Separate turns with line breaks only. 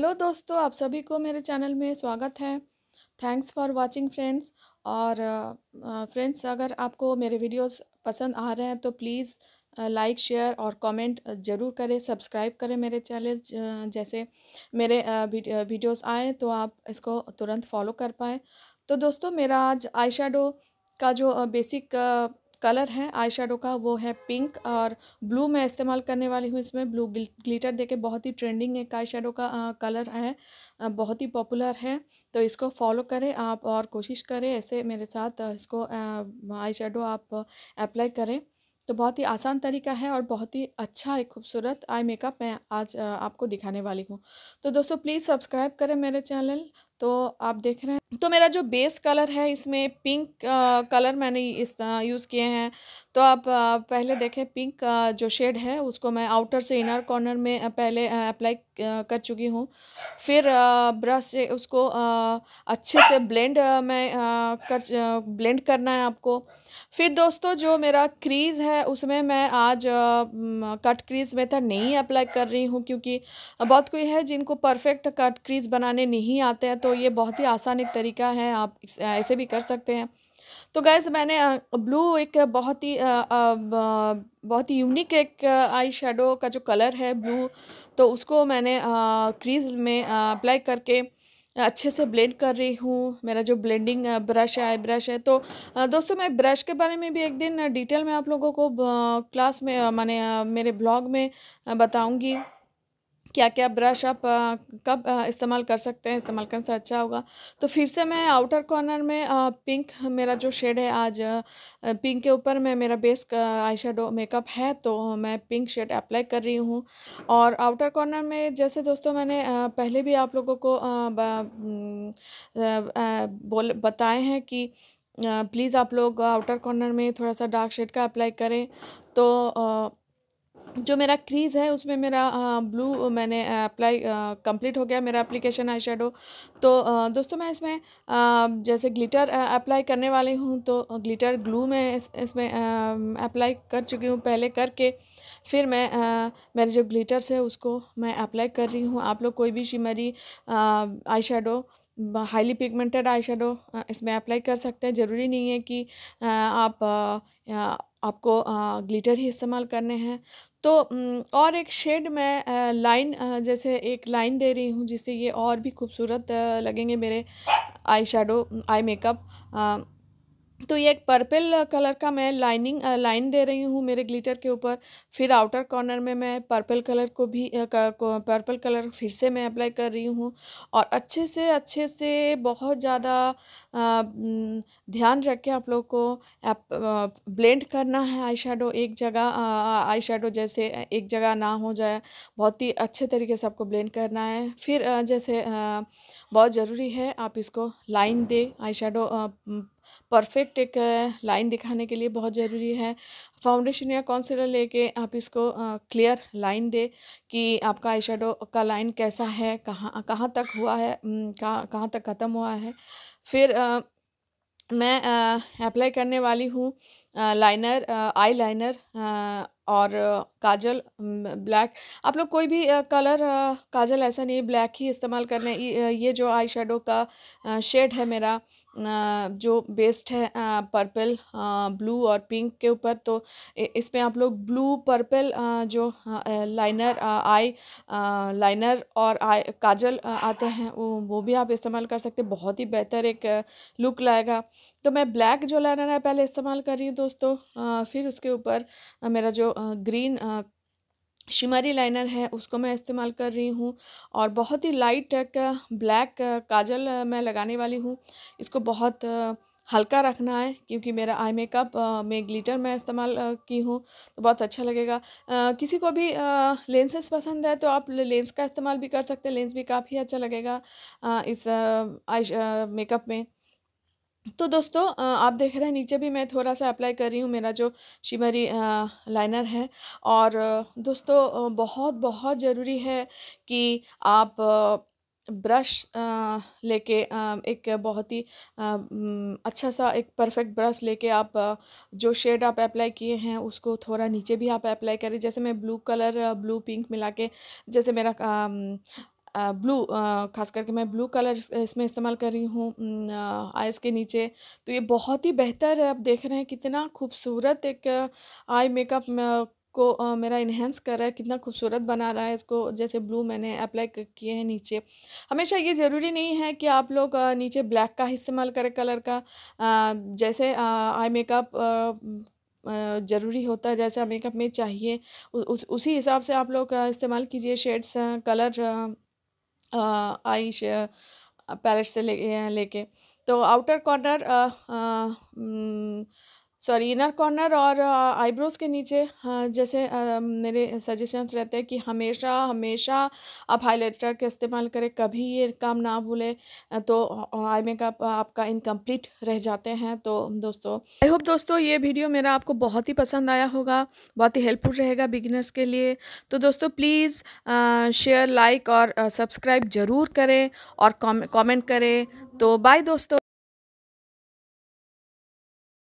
hello दोस्तों आप सभी को मेरे चैनल में स्वागत है थैंक्स फॉर वाचिंग फ्रेंड्स और फ्रेंड्स अगर आपको मेरे वीडियोस पसंद आ रहे हैं तो प्लीज़ लाइक शेयर और कमेंट ज़रूर करें सब्सक्राइब करें मेरे चैनल जैसे मेरे वीडियोस आए तो आप इसको तुरंत फॉलो कर पाएँ तो दोस्तों मेरा आज आई का जो बेसिक कलर है आई का वो है पिंक और ब्लू मैं इस्तेमाल करने वाली हूँ इसमें ब्लू ग्लिटर देके बहुत ही ट्रेंडिंग एक आई का आ, कलर है आ, बहुत ही पॉपुलर है तो इसको फॉलो करें आप और कोशिश करें ऐसे मेरे साथ इसको आई आप अप्लाई करें तो बहुत ही आसान तरीका है और बहुत ही अच्छा एक खूबसूरत आई मेकअप मैं आज आपको दिखाने वाली हूँ तो दोस्तों प्लीज़ सब्सक्राइब करें मेरे चैनल तो आप देख रहे हैं तो मेरा जो बेस कलर है इसमें पिंक आ, कलर मैंने इस यूज़ किए हैं तो आप आ, पहले देखें पिंक आ, जो शेड है उसको मैं आउटर से इनर कॉर्नर में पहले अप्लाई कर चुकी हूँ फिर ब्रश से उसको अच्छे से ब्लेंड मैं कर ब्लेंड करना है आपको फिर दोस्तों जो मेरा क्रीज़ है उसमें मैं आज कट क्रीज़ मेथड नहीं अप्लाई कर रही हूँ क्योंकि बहुत कोई है जिनको परफेक्ट कट क्रीज़ बनाने नहीं आते हैं तो ये बहुत ही आसान एक तरीका है आप ऐसे भी कर सकते हैं तो गैज़ मैंने ब्लू एक बहुत ही बहुत ही यूनिक एक आई शेडो का जो कलर है ब्लू तो उसको मैंने क्रीज़ में अप्लाई करके अच्छे से ब्लेंड कर रही हूँ मेरा जो ब्लेंडिंग ब्रश है आई ब्रश है तो दोस्तों मैं ब्रश के बारे में भी एक दिन डिटेल में आप लोगों को क्लास में मैंने मेरे ब्लॉग में बताऊँगी क्या क्या ब्रश आप आ, कब इस्तेमाल कर सकते हैं इस्तेमाल करने से अच्छा होगा तो फिर से मैं आउटर कॉर्नर में आ, पिंक मेरा जो शेड है आज पिंक के ऊपर में मेरा बेस आई शेडो मेकअप है तो मैं पिंक शेड अप्लाई कर रही हूँ और आउटर कॉर्नर में जैसे दोस्तों मैंने पहले भी आप लोगों को बोल बताए हैं कि प्लीज़ आप लोग आउटर कॉर्नर में थोड़ा सा डार्क शेड का अप्लाई करें तो जो मेरा क्रीज़ है उसमें मेरा आ, ब्लू मैंने अप्लाई कंप्लीट हो गया मेरा एप्लीकेशन आई शेडो तो आ, दोस्तों मैं इसमें आ, जैसे ग्लिटर अप्लाई करने वाली हूँ तो ग्लिटर ग्लू मैं इस, इसमें अप्लाई कर चुकी हूँ पहले करके फिर मैं मेरे जो ग्लिटर्स है उसको मैं अप्लाई कर रही हूँ आप लोग कोई भी shimmery eye shadow highly pigmented eye shadow इसमें अप्लाई कर सकते हैं ज़रूरी नहीं है कि आप आपको ग्लिटर ही इस्तेमाल करने हैं तो और एक शेड मैं लाइन जैसे एक लाइन दे रही हूँ जिससे ये और भी खूबसूरत लगेंगे मेरे आई शेडो आई मेकअप तो ये एक पर्पल कलर का मैं लाइनिंग लाइन दे रही हूँ मेरे ग्लिटर के ऊपर फिर आउटर कॉर्नर में मैं पर्पल कलर को भी पर्पल कलर फिर से मैं अप्लाई कर रही हूँ और अच्छे से अच्छे से बहुत ज़्यादा ध्यान रख के आप लोग को आप, ब्लेंड करना है आई शेडो एक जगह आई शेडो जैसे एक जगह ना हो जाए बहुत ही अच्छे तरीके से आपको ब्लेंड करना है फिर जैसे बहुत ज़रूरी है आप इसको लाइन दें आई शेडो परफेक्ट एक लाइन दिखाने के लिए बहुत ज़रूरी है फाउंडेशन या कॉन्सिलर लेके आप इसको क्लियर लाइन दे कि आपका आई का लाइन कैसा है कहाँ कहाँ तक हुआ है कहाँ कहाँ तक ख़त्म हुआ है फिर आ, मैं अप्लाई करने वाली हूँ लाइनर आई लाइनर और काजल ब्लैक आप लोग कोई भी कलर काजल ऐसा नहीं ब्लैक ही इस्तेमाल करने ये जो आई शेडो का शेड है मेरा जो बेस्ड है पर्पल ब्लू और पिंक के ऊपर तो इसमें आप लोग ब्लू पर्पल जो लाइनर आई लाइनर और आई काजल आते हैं वो भी आप इस्तेमाल कर सकते बहुत ही बेहतर एक लुक लाएगा तो मैं ब्लैक जो लाइनर है पहले इस्तेमाल कर रही हूँ तो दोस्तों फिर उसके ऊपर मेरा जो ग्रीन शिमरी लाइनर है उसको मैं इस्तेमाल कर रही हूँ और बहुत ही लाइट का ब्लैक काजल मैं लगाने वाली हूँ इसको बहुत हल्का रखना है क्योंकि मेरा आई मेकअप में ग्लिटर मैं इस्तेमाल की हूँ तो बहुत अच्छा लगेगा आ, किसी को भी लेंसेस पसंद है तो आप लेंस का इस्तेमाल भी कर सकते हैं लेंस भी काफ़ी अच्छा लगेगा आ, इस आई मेकअप में तो दोस्तों आप देख रहे हैं नीचे भी मैं थोड़ा सा अप्लाई कर रही हूँ मेरा जो शिमरी लाइनर है और दोस्तों बहुत बहुत ज़रूरी है कि आप ब्रश लेके एक बहुत ही अच्छा सा एक परफेक्ट ब्रश लेके आप जो शेड आप अप्लाई किए हैं उसको थोड़ा नीचे भी आप अप्लाई करें जैसे मैं ब्लू कलर ब्लू पिंक मिला के जैसे मेरा ब्लू ख़ास करके मैं ब्लू कलर इसमें इस्तेमाल कर रही हूँ आइज़ के नीचे तो ये बहुत ही बेहतर है आप देख रहे हैं कितना खूबसूरत एक आई मेकअप को मेरा इन्हेंस कर रहा है कितना खूबसूरत बना रहा है इसको जैसे ब्लू मैंने अप्लाई किए हैं नीचे हमेशा ये ज़रूरी नहीं है कि आप लोग नीचे ब्लैक का इस्तेमाल करें कलर का जैसे आई मेकअप ज़रूरी होता है जैसे मेकअप में चाहिए उस, उसी हिसाब से आप लोग इस्तेमाल कीजिए शेड्स कलर आई पैलेट से ले लेके तो outer corner sorry inner corner और आईब्रोज़ के नीचे जैसे मेरे सजेशंस रहते हैं कि हमेशा हमेशा आप हाइलाइटर का इस्तेमाल करें कभी ये काम ना भूलें तो आई मेकअप आपका इनकम्प्लीट रह जाते हैं तो दोस्तों आई होप दोस्तों ये वीडियो मेरा आपको बहुत ही पसंद आया होगा बहुत ही हेल्पफुल रहेगा बिगिनर्स के लिए तो दोस्तों प्लीज़ शेयर लाइक और सब्सक्राइब ज़रूर करें और कॉमेंट करें तो बाय दोस्तों